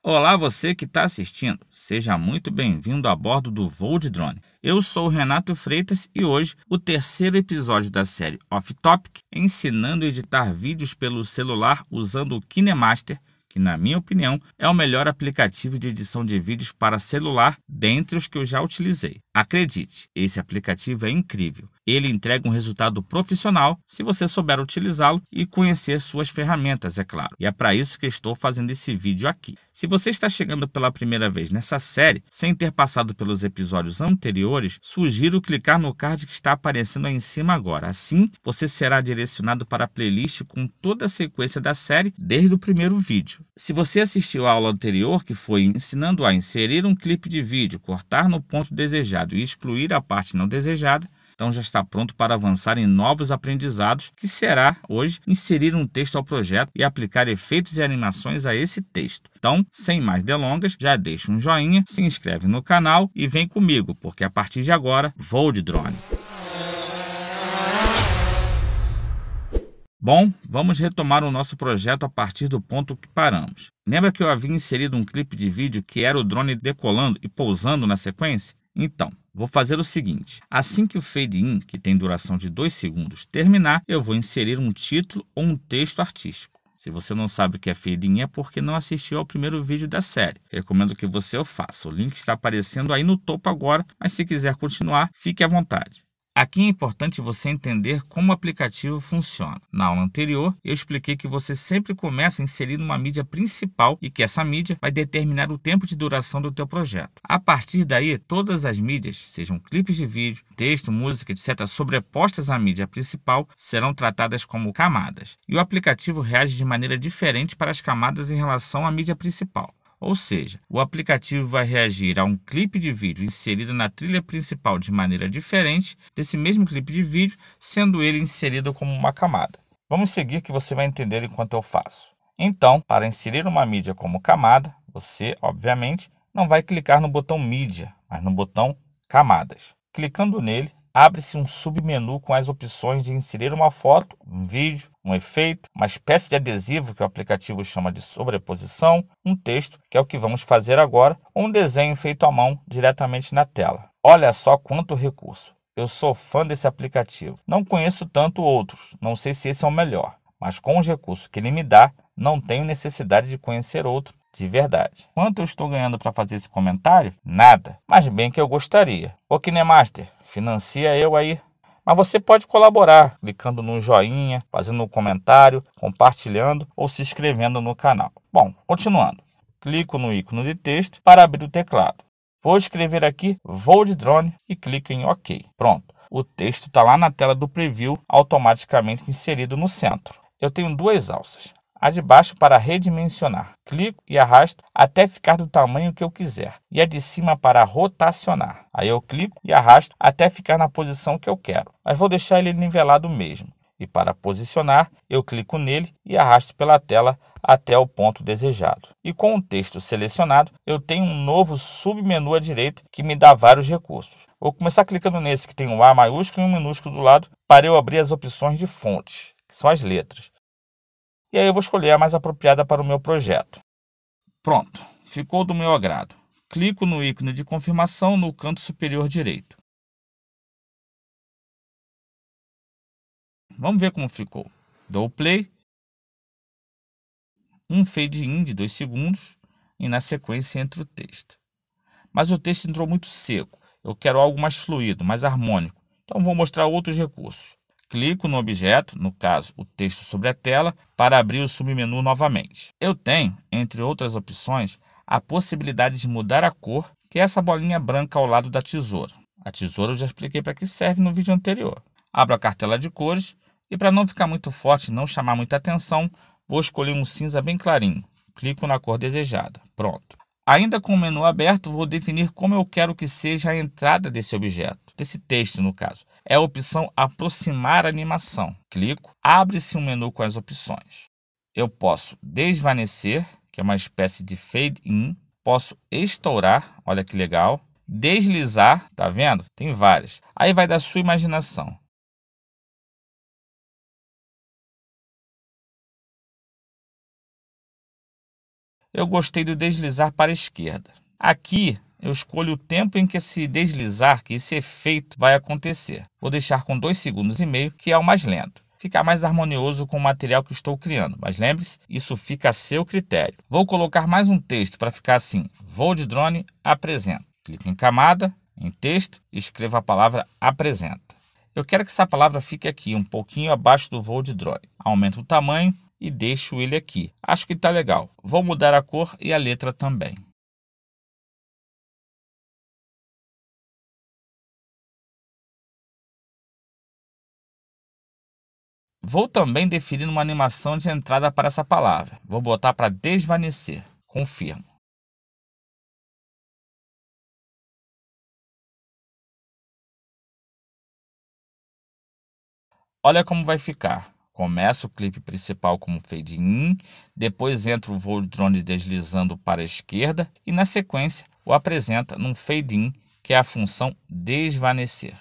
Olá você que está assistindo, seja muito bem-vindo a bordo do Voo de Drone. Eu sou Renato Freitas e hoje o terceiro episódio da série Off Topic, ensinando a editar vídeos pelo celular usando o KineMaster, que na minha opinião é o melhor aplicativo de edição de vídeos para celular dentre os que eu já utilizei. Acredite, esse aplicativo é incrível. Ele entrega um resultado profissional se você souber utilizá-lo e conhecer suas ferramentas, é claro. E é para isso que estou fazendo esse vídeo aqui. Se você está chegando pela primeira vez nessa série, sem ter passado pelos episódios anteriores, sugiro clicar no card que está aparecendo aí em cima agora. Assim, você será direcionado para a playlist com toda a sequência da série desde o primeiro vídeo. Se você assistiu à aula anterior, que foi ensinando a inserir um clipe de vídeo, cortar no ponto desejado, desejado e excluir a parte não desejada, então já está pronto para avançar em novos aprendizados, que será, hoje, inserir um texto ao projeto e aplicar efeitos e animações a esse texto. Então, sem mais delongas, já deixa um joinha, se inscreve no canal e vem comigo, porque a partir de agora, vou de drone. Bom, vamos retomar o nosso projeto a partir do ponto que paramos. Lembra que eu havia inserido um clipe de vídeo que era o drone decolando e pousando na sequência? Então, Vou fazer o seguinte, assim que o fade-in, que tem duração de 2 segundos, terminar, eu vou inserir um título ou um texto artístico. Se você não sabe o que é fade-in é porque não assistiu ao primeiro vídeo da série. Recomendo que você o faça, o link está aparecendo aí no topo agora, mas se quiser continuar, fique à vontade. Aqui é importante você entender como o aplicativo funciona. Na aula anterior, eu expliquei que você sempre começa inserindo uma mídia principal e que essa mídia vai determinar o tempo de duração do teu projeto. A partir daí, todas as mídias, sejam clipes de vídeo, texto, música, etc., sobrepostas à mídia principal, serão tratadas como camadas. E o aplicativo reage de maneira diferente para as camadas em relação à mídia principal. Ou seja, o aplicativo vai reagir a um clipe de vídeo inserido na trilha principal de maneira diferente desse mesmo clipe de vídeo, sendo ele inserido como uma camada. Vamos seguir que você vai entender enquanto eu faço. Então, para inserir uma mídia como camada, você, obviamente, não vai clicar no botão mídia, mas no botão camadas. Clicando nele, abre-se um submenu com as opções de inserir uma foto, um vídeo, um efeito, uma espécie de adesivo que o aplicativo chama de sobreposição, um texto, que é o que vamos fazer agora, ou um desenho feito à mão diretamente na tela. Olha só quanto recurso! Eu sou fã desse aplicativo. Não conheço tanto outros, não sei se esse é o melhor, mas com os recursos que ele me dá, não tenho necessidade de conhecer outro de verdade. Quanto eu estou ganhando para fazer esse comentário? Nada. Mas bem que eu gostaria. O Kinemaster, financia eu aí. Mas você pode colaborar clicando no joinha, fazendo um comentário, compartilhando ou se inscrevendo no canal. Bom, continuando. Clico no ícone de texto para abrir o teclado. Vou escrever aqui voo de drone e clico em OK. Pronto. O texto está lá na tela do preview automaticamente inserido no centro. Eu tenho duas alças a de baixo para redimensionar. Clico e arrasto até ficar do tamanho que eu quiser. E a de cima para rotacionar. Aí eu clico e arrasto até ficar na posição que eu quero. Mas vou deixar ele nivelado mesmo. E para posicionar, eu clico nele e arrasto pela tela até o ponto desejado. E com o texto selecionado, eu tenho um novo submenu à direita que me dá vários recursos. Vou começar clicando nesse que tem um A maiúsculo e um minúsculo do lado para eu abrir as opções de fonte, que são as letras e aí eu vou escolher a mais apropriada para o meu projeto. Pronto, ficou do meu agrado. Clico no ícone de confirmação no canto superior direito. Vamos ver como ficou. Dou play. Um fade in de 2 segundos e na sequência entra o texto. Mas o texto entrou muito seco. Eu quero algo mais fluido, mais harmônico. Então vou mostrar outros recursos clico no objeto, no caso o texto sobre a tela, para abrir o submenu novamente. Eu tenho, entre outras opções, a possibilidade de mudar a cor, que é essa bolinha branca ao lado da tesoura. A tesoura eu já expliquei para que serve no vídeo anterior. Abro a cartela de cores e para não ficar muito forte e não chamar muita atenção, vou escolher um cinza bem clarinho. Clico na cor desejada. Pronto. Ainda com o menu aberto, vou definir como eu quero que seja a entrada desse objeto, desse texto no caso é a opção Aproximar animação. Clico, abre-se um menu com as opções. Eu posso desvanecer, que é uma espécie de fade in, posso estourar, olha que legal, deslizar, tá vendo? Tem várias. Aí vai da sua imaginação. Eu gostei do deslizar para a esquerda. Aqui eu escolho o tempo em que esse deslizar, que esse efeito vai acontecer. Vou deixar com 2 segundos e meio, que é o mais lento. Ficar mais harmonioso com o material que estou criando, mas lembre-se, isso fica a seu critério. Vou colocar mais um texto para ficar assim: voo de drone apresenta. Clico em camada, em texto, escreva escrevo a palavra apresenta. Eu quero que essa palavra fique aqui, um pouquinho abaixo do voo de drone. Aumento o tamanho e deixo ele aqui. Acho que está legal. Vou mudar a cor e a letra também. Vou também definir uma animação de entrada para essa palavra. Vou botar para desvanecer. Confirmo. Olha como vai ficar. Começa o clipe principal como fade in, depois entra o voo de drone deslizando para a esquerda e na sequência o apresenta num fade in, que é a função desvanecer.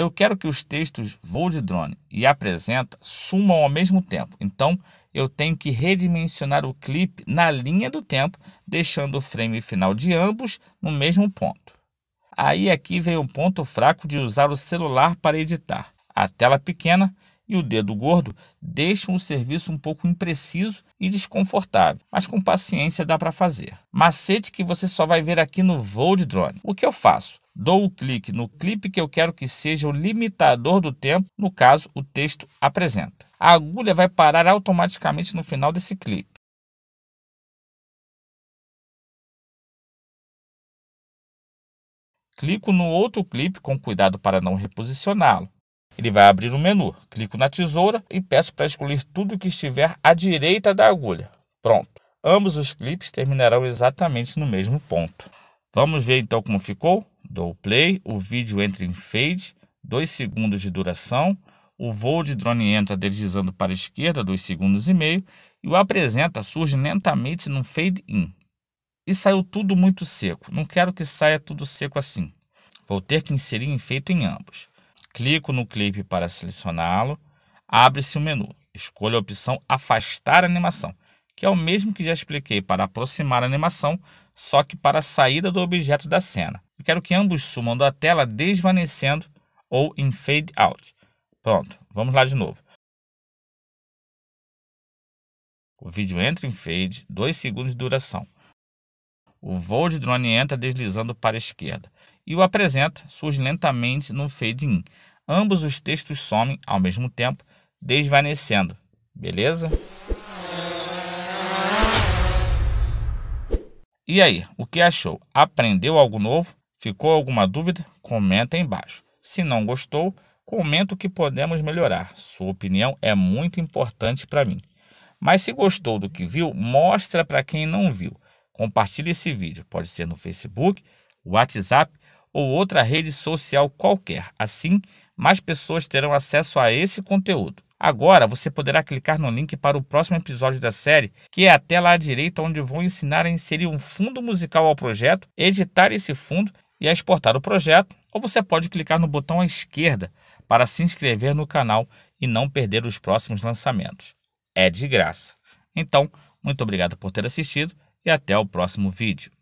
Eu quero que os textos voo de drone e apresenta sumam ao mesmo tempo. Então, eu tenho que redimensionar o clipe na linha do tempo, deixando o frame final de ambos no mesmo ponto. Aí aqui vem o um ponto fraco de usar o celular para editar. A tela pequena e o dedo gordo deixam o serviço um pouco impreciso e desconfortável, mas com paciência dá para fazer. Macete que você só vai ver aqui no voo de drone. O que eu faço? dou um clique no clipe que eu quero que seja o limitador do tempo, no caso, o texto apresenta. A agulha vai parar automaticamente no final desse clipe. Clico no outro clipe com cuidado para não reposicioná-lo. Ele vai abrir o menu. Clico na tesoura e peço para escolher tudo que estiver à direita da agulha. Pronto. Ambos os clipes terminarão exatamente no mesmo ponto. Vamos ver então como ficou? Dou play, o vídeo entra em fade, 2 segundos de duração, o voo de drone entra deslizando para a esquerda, 2 segundos e meio, e o apresenta surge lentamente num fade in. E saiu tudo muito seco, não quero que saia tudo seco assim. Vou ter que inserir efeito em ambos. Clico no clipe para selecioná-lo, abre-se o menu, escolho a opção afastar a animação, que é o mesmo que já expliquei para aproximar a animação, só que para a saída do objeto da cena. Eu quero que ambos sumam da tela desvanecendo ou em fade out. Pronto, vamos lá de novo. O vídeo entra em fade, 2 segundos de duração. O voo de drone entra deslizando para a esquerda e o apresenta surge lentamente no fade in. Ambos os textos somem ao mesmo tempo, desvanecendo. Beleza? E aí, o que achou? Aprendeu algo novo? Ficou alguma dúvida? Comenta aí embaixo. Se não gostou, comenta o que podemos melhorar. Sua opinião é muito importante para mim. Mas se gostou do que viu, mostra para quem não viu. Compartilhe esse vídeo, pode ser no Facebook, WhatsApp ou outra rede social qualquer. Assim, mais pessoas terão acesso a esse conteúdo. Agora você poderá clicar no link para o próximo episódio da série, que é até lá à direita, onde vou ensinar a inserir um fundo musical ao projeto, editar esse fundo e a exportar o projeto, ou você pode clicar no botão à esquerda para se inscrever no canal e não perder os próximos lançamentos. É de graça. Então, muito obrigado por ter assistido e até o próximo vídeo.